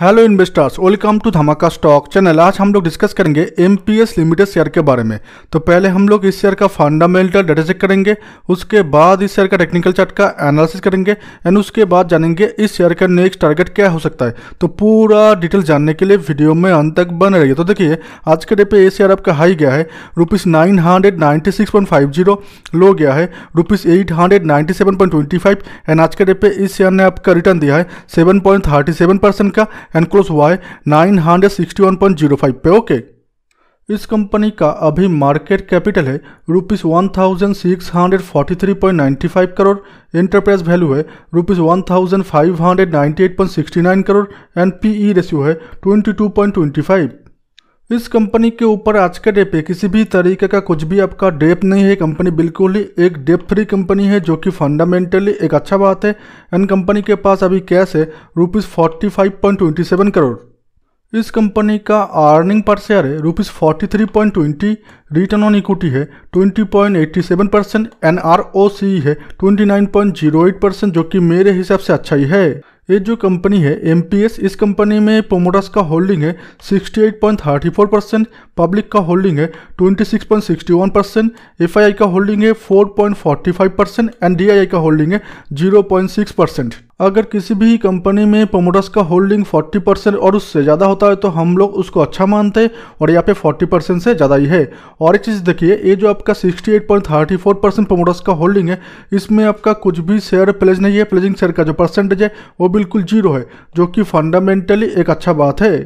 Hello investors welcome to Dhamaka stock channel आज हम लोग डिस्कस करेंगे एम लिमिटेड शेयर के बारे में तो पहले हम लोग इस शेयर का फंडामेंटल डाटा चेक करेंगे उसके बाद इस शेयर का टेक्निकल चार्ट का एनालिसिस करेंगे एंड उसके बाद जानेंगे इस शेयर का नेक्स्ट टारगेट क्या हो सकता है तो पूरा डिटेल जानने के लिए वीडियो में अंत तक बन रही है तो देखिए आज के डेट पर ये शेयर आपका हाई गया है rupees nine hundred ninety six point five zero low गया है rupees eight hundred seven point twenty five and आज के डेट पर इस शेयर ने आपका रिटर्न दिया है seven point thirty seven percent का एंड क्लोज हुआ है फाइव पे ओके इस कंपनी का अभी मार्केट कैपिटल है rupees one thousand six hundred forty three point ninety five crore enterprise value है rupees one thousand five hundred ninety eight point sixty nine crore and E ratio है twenty two point twenty five इस company के ऊपर आज के date पे किसी भी तरीके का कुछ भी आपका डेप नहीं है कंपनी बिल्कुल ही एक डेप फ्री कंपनी है जो कि फंडामेंटली एक अच्छा बात है एंड कंपनी के पास अभी कैश है rupees forty five point twenty seven crore इस कंपनी का अर्निंग पर शेयर है rupees forty three point twenty return on equity है twenty point eighty seven percent and R O C है twenty nine point zero eight percent जो कि मेरे हिसाब से अच्छा ही है ये जो कंपनी है एम इस कंपनी में प्रोमोटर्स का होल्डिंग है 68.34 परसेंट पब्लिक का होल्डिंग है 26.61 परसेंट एफ का होल्डिंग है 4.45 परसेंट एंड डी का होल्डिंग है 0.6 परसेंट अगर किसी भी कंपनी में प्रोमोटर्स का होल्डिंग 40 परसेंट और उससे ज़्यादा होता है तो हम लोग उसको अच्छा मानते हैं और यहाँ पे 40 परसेंट से ज़्यादा ही है और एक चीज़ देखिए ये जो आपका 68.34 परसेंट प्रोमोटर्स का होल्डिंग है इसमें आपका कुछ भी शेयर प्लेज नहीं है प्लेजिंग शेयर का जो परसेंटेज है वो बिल्कुल जीरो है जो कि फंडामेंटली एक अच्छा बात है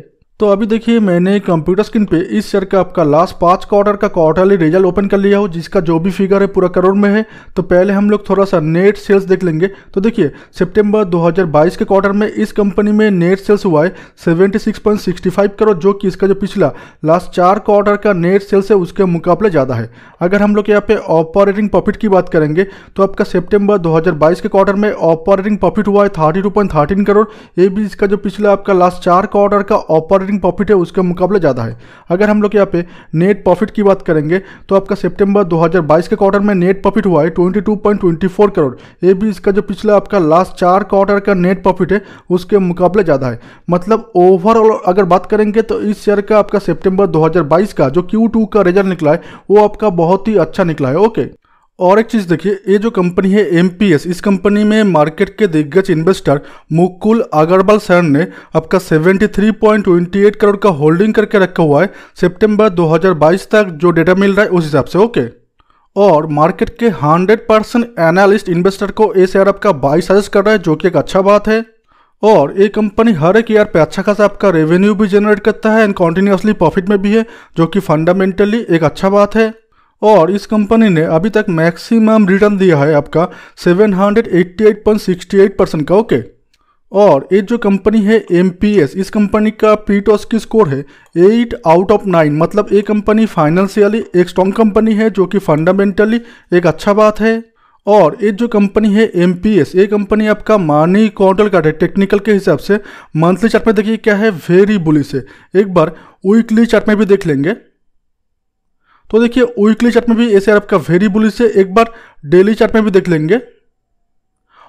तो अभी देखिए मैंने कंप्यूटर स्क्रीन पे इस शेयर का आपका लास्ट पाँच क्वार्टर का क्वार्टरली रिजल्ट ओपन कर लिया हो जिसका जो भी फिगर है पूरा करोड़ में है तो पहले हम लोग थोड़ा सा नेट सेल्स देख लेंगे तो देखिए सितंबर 2022 के क्वार्टर में इस कंपनी में नेट सेल्स हुआ है 76.65 करोड़ जो कि इसका जो पिछला लास्ट चार क्वार्टर का नेट सेल्स है उसके मुकाबले ज़्यादा है अगर हम लोग यहाँ पे ऑपरेटिंग प्रॉफिट की बात करेंगे तो आपका सेप्टेम्बर दो के क्वार्टर में ऑपरेटिंग प्रॉफिट हुआ है थर्टी करोड़ ये भी इसका जो पिछला आपका लास्ट चार क्वार्टर का ऑपर ऑपरेटिंग प्रॉफिट है उसके मुकाबले ज़्यादा है अगर हम लोग यहाँ पे नेट प्रॉफिट की बात करेंगे तो आपका सितंबर 2022 के क्वार्टर में नेट प्रॉफिट हुआ है 22.24 करोड़ ये भी इसका जो पिछला आपका लास्ट चार क्वार्टर का नेट प्रॉफिट है उसके मुकाबले ज़्यादा है मतलब ओवरऑल अगर बात करेंगे तो इस शेयर का आपका सेप्टेम्बर दो का जो क्यू का रिजल्ट निकला है वो आपका बहुत ही अच्छा निकला है ओके और एक चीज़ देखिए ये जो कंपनी है एम इस कंपनी में मार्केट के दिग्गज इन्वेस्टर मुकुल अग्रवाल सर ने आपका 73.28 करोड़ का होल्डिंग करके रखा हुआ है सितंबर 2022 तक जो डेटा मिल रहा है उस हिसाब से ओके और मार्केट के 100 परसेंट एनालिस्ट इन्वेस्टर को ये शेयर आपका बाई सजेस्ट कर रहा है जो कि एक अच्छा बात है और ये कंपनी हर एक ईयर पे अच्छा खासा आपका रेवेन्यू भी जनरेट करता है एंड कॉन्टीन्यूसली प्रॉफिट में भी है जो कि फंडामेंटली एक अच्छा बात है और इस कंपनी ने अभी तक मैक्सिमम रिटर्न दिया है आपका 788.68 परसेंट का ओके और ये जो कंपनी है एम इस कंपनी का पीटॉस की स्कोर है एट आउट ऑफ नाइन मतलब ये कंपनी फाइनेंशियली एक स्ट्रॉन्ग कंपनी है जो कि फंडामेंटली एक अच्छा बात है और ये जो कंपनी है एम ये कंपनी आपका मानी कॉन्टल का है टेक्निकल के हिसाब से मंथली चार्ट में देखिए क्या है वेरी बुलिस है एक बार वीकली चार्ट में भी देख लेंगे तो देखिए वीकली चार्ट में भी एस आर का वेरी बुलिश है एक बार डेली चार्ट में भी देख लेंगे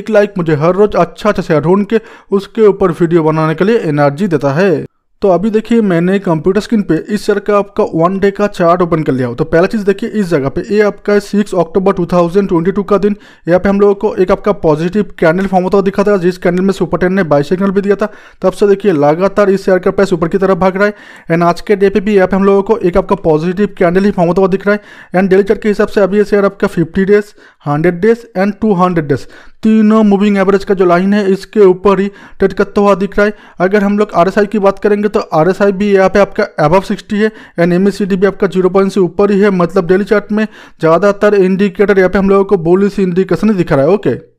एक लाइक मुझे हर रोज अच्छा अच्छा शेयर ढूंढ के उसके ऊपर वीडियो बनाने के लिए एनर्जी देता है तो अभी देखिए मैंने कंप्यूटर स्क्रीन पे इस तरह का आपका वन डे का चार्ट ओपन कर लिया हो तो पहला चीज़ देखिए इस जगह पे ये आपका सिक्स अक्टूबर 2022 का दिन यहाँ पे हम लोगों को एक आपका पॉजिटिव कैंडल फॉर्म होता दिखा था जिस कैंडल में सुपर टेन ने बाई सिग्नल भी दिया था तब से देखिए लगातार इस शेयर का प्राइस ऊपर की तरफ भाग रहा है एंड आज के डे पे भी यहाँ पे हम लोगों को एक आपका पॉजिटिव कैंडल ही फॉर्म होता दिख रहा है एंड डेली चार्ट के हिसाब से अभी ये शेयर आपका fifty days hundred days and two days तीनों मूविंग एवरेज का जो लाइन है इसके ऊपर ही ट्रेड करता हुआ दिख रहा है अगर हम लोग आरएसआई की बात करेंगे तो आरएसआई भी यहाँ पे आपका एबव 60 है एंड एम भी आपका जीरो पॉइंट से ऊपर ही है मतलब डेली चार्ट में ज़्यादातर इंडिकेटर यहाँ पे हम लोगों को बोलिस इंडिकेशन ही दिख रहा है ओके okay.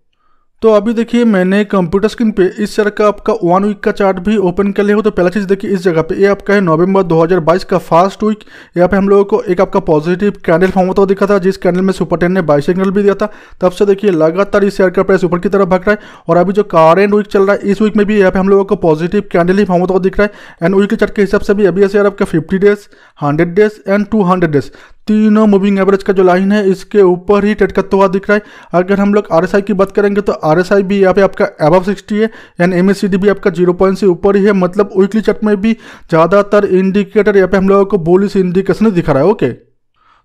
तो अभी देखिए मैंने कंप्यूटर स्क्रीन पे इस तरह का आपका वन वीक का चार्ट भी ओपन कर लिया हो तो पहला चीज़ देखिए इस जगह पे ये आपका है नवंबर 2022 का फर्स्ट वीक यहाँ पे हम लोगों को एक आपका पॉजिटिव कैंडल फॉर्म होता हुआ दिखा था जिस कैंडल में सुपर टेन ने बाई सिग्नल भी दिया था तब से देखिए लगातार इस शेयर का प्राइस ऊपर की तरफ भाग रहा है और अभी जो कारेंट वीक चल रहा है इस वीक में भी यहाँ पे हम लोगों को पॉजिटिव कैंडल ही फॉर्म होता हुआ दिख रहा है एंड वीक के चार्ट के हिसाब से भी अभी शेयर आपका fifty days hundred days and two days तीनों मूविंग एवरेज का जो लाइन है इसके ऊपर ही टटकता हुआ दिख रहा है अगर हम लोग आर की बात करेंगे तो आर भी यहाँ पे आपका एबव सिक्सटी है यानी एम भी आपका जीरो पॉइंट से ऊपर ही है मतलब वीकली चार्ट में भी ज़्यादातर इंडिकेटर यहाँ पे हम लोगों को बोलिस इंडिकेशन दिखा रहा है ओके okay?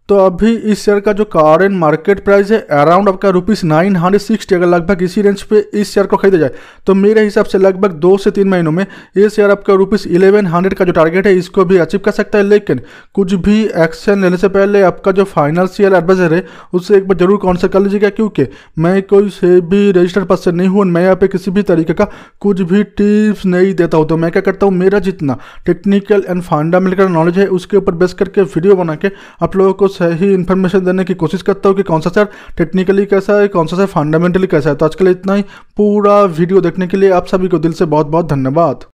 तो अभी इस शेयर का जो करेंट मार्केट प्राइस है अराउंड आपका रुपीज़ नाइन हंड्रेड सिक्सटी अगर लगभग इसी रेंज पे इस शेयर को खरीदा जाए तो मेरे हिसाब से लगभग दो से तीन महीनों में ये शेयर आपका रुपीज़ इलेवन हंड्रेड का जो टारगेट है इसको भी अचीव कर सकता है लेकिन कुछ भी एक्शन लेने से पहले आपका जो फाइनेंशियल एडवाइजर है उससे एक बार जरूर कॉन्सल्ट कर लीजिएगा क्योंकि मैं कोई से भी रजिस्टर्ड पर्सन नहीं हूँ मैं यहाँ पे किसी भी तरीके का कुछ भी टिप्स नहीं देता हूँ तो मैं क्या करता हूँ मेरा जितना टेक्निकल एंड फंडामेंटल नॉलेज है उसके ऊपर बेस करके वीडियो बना के आप लोगों को सही इन्फॉर्मेशन देने की कोशिश करता हूँ कि कौन सा सर टेक्निकली कैसा है कौन सा सर फंडामेंटली कैसा है तो आजकल इतना ही पूरा वीडियो देखने के लिए आप सभी को दिल से बहुत बहुत धन्यवाद